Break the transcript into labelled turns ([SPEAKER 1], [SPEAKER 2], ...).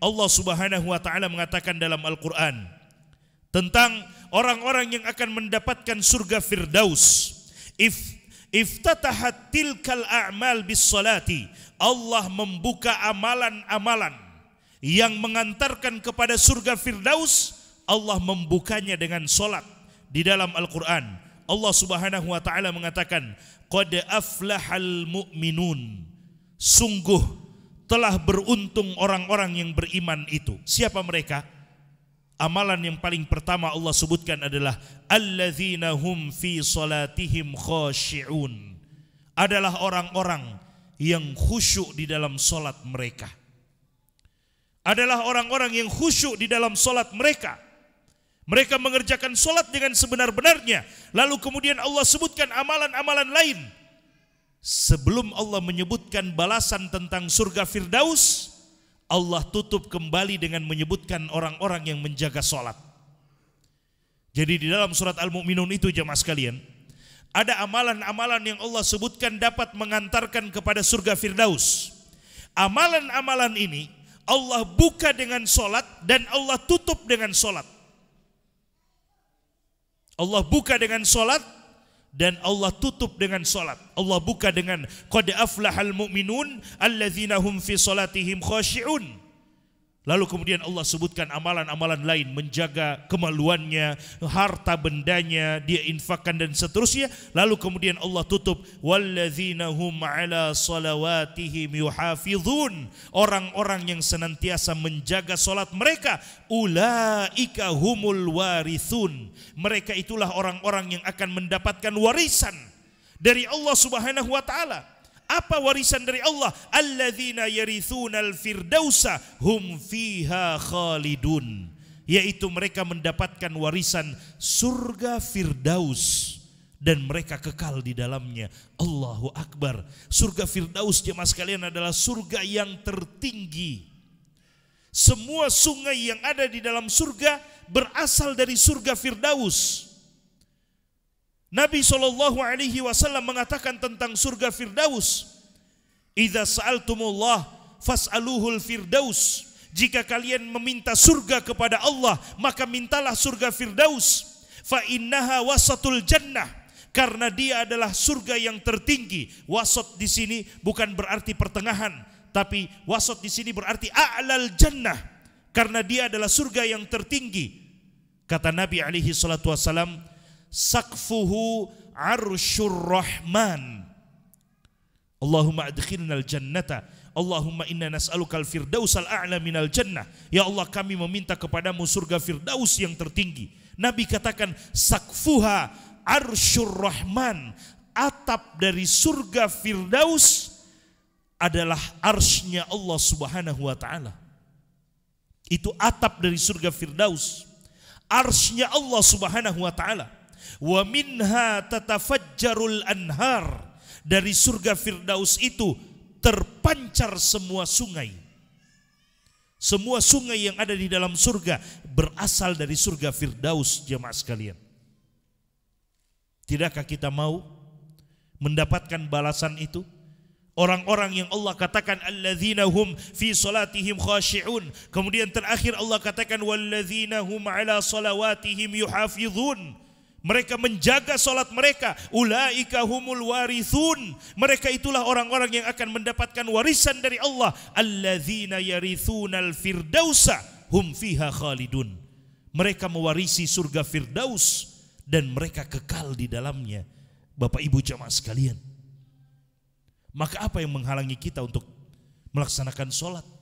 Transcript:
[SPEAKER 1] Allah Subhanahu wa taala mengatakan dalam Al-Qur'an tentang orang-orang yang akan mendapatkan surga Firdaus. If iftatahat tilkal a'mal bis salati. Allah membuka amalan-amalan yang mengantarkan kepada surga Firdaus, Allah membukanya dengan solat di dalam Al-Quran. Allah subhanahu wa ta'ala mengatakan, Qad aflahal mu'minun. Sungguh telah beruntung orang-orang yang beriman itu. Siapa mereka? Amalan yang paling pertama Allah sebutkan adalah alladzina hum fi salatihim khashi'un. Adalah orang-orang yang khusyuk di dalam salat mereka. Adalah orang-orang yang khusyuk di dalam salat mereka. Mereka mengerjakan salat dengan sebenar-benarnya. Lalu kemudian Allah sebutkan amalan-amalan lain Sebelum Allah menyebutkan balasan tentang surga Firdaus, Allah tutup kembali dengan menyebutkan orang-orang yang menjaga sholat. Jadi di dalam surat Al-Mu'minun itu jemaah sekalian, ada amalan-amalan yang Allah sebutkan dapat mengantarkan kepada surga Firdaus. Amalan-amalan ini Allah buka dengan sholat dan Allah tutup dengan sholat. Allah buka dengan sholat dan Allah tutup dengan solat. Allah buka dengan qad aflahal mu'minun alladzina hum fi salatihim khashi'un. Lalu kemudian Allah sebutkan amalan-amalan lain menjaga kemaluannya, harta bendanya, dia infakkan dan seterusnya. Lalu kemudian Allah tutup walladzina hum ala salawatihim yuhafizun. Orang-orang yang senantiasa menjaga salat mereka, ulaika humul warithun. Mereka itulah orang-orang yang akan mendapatkan warisan dari Allah Subhanahu wa taala. Apa warisan dari Allah? Alladzina al firdausa hum fiha khalidun. Yaitu mereka mendapatkan warisan surga firdaus dan mereka kekal di dalamnya. Allahu Akbar. Surga Firdaus jemaah sekalian adalah surga yang tertinggi. Semua sungai yang ada di dalam surga berasal dari surga Firdaus. Nabi Shallallahu Alaihi Wasallam mengatakan tentang surga Firdaus, "Idza sa'altumullah fas'aluhul Firdaus." Jika kalian meminta surga kepada Allah, maka mintalah surga Firdaus. Fa innaha wasatul jannah karena dia adalah surga yang tertinggi. Wasat di sini bukan berarti pertengahan, tapi wasat di sini berarti a'lal jannah karena dia adalah surga yang tertinggi. Kata Nabi alaihi salatu wasallam, sakfuhu arshur rahman Allahumma adkhilna al-jannata Allahumma inna nas'aluka al-firdaus al-a'la minal jannah Ya Allah kami meminta kepadamu surga firdaus yang tertinggi Nabi katakan sakfuha arshur rahman Atap dari surga firdaus adalah arsnya Allah subhanahu wa ta'ala Itu atap dari surga firdaus Arsnya Allah subhanahu wa ta'ala Wa minha tatafajjarul anhar. Dari surga Firdaus itu terpancar semua sungai. Semua sungai yang ada di dalam surga berasal dari surga Firdaus jemaah sekalian. Tidakkah kita mau mendapatkan balasan itu? Orang-orang yang Allah katakan alladzina hum fi salatihim khashi'un. Kemudian terakhir Allah katakan walladzina hum ala salawatihim yuhafizun. Mereka menjaga solat mereka. Ulaika humul warithun. Mereka itulah orang-orang yang akan mendapatkan warisan dari Allah. Alladzina al firdausa hum fiha khalidun. Mereka mewarisi surga firdaus dan mereka kekal di dalamnya. Bapak Ibu jamaah sekalian. Maka apa yang menghalangi kita untuk melaksanakan solat?